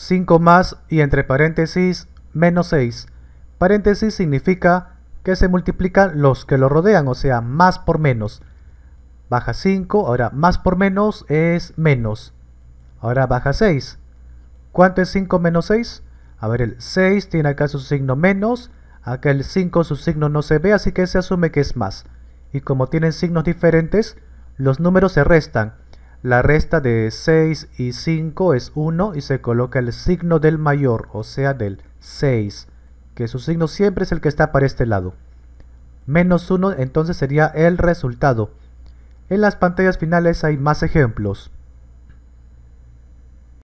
5 más y entre paréntesis menos 6. Paréntesis significa que se multiplican los que lo rodean, o sea, más por menos. Baja 5, ahora más por menos es menos. Ahora baja 6. ¿Cuánto es 5 menos 6? A ver, el 6 tiene acá su signo menos, acá el 5 su signo no se ve, así que se asume que es más. Y como tienen signos diferentes, los números se restan. La resta de 6 y 5 es 1 y se coloca el signo del mayor, o sea del 6, que su signo siempre es el que está para este lado. Menos 1 entonces sería el resultado. En las pantallas finales hay más ejemplos.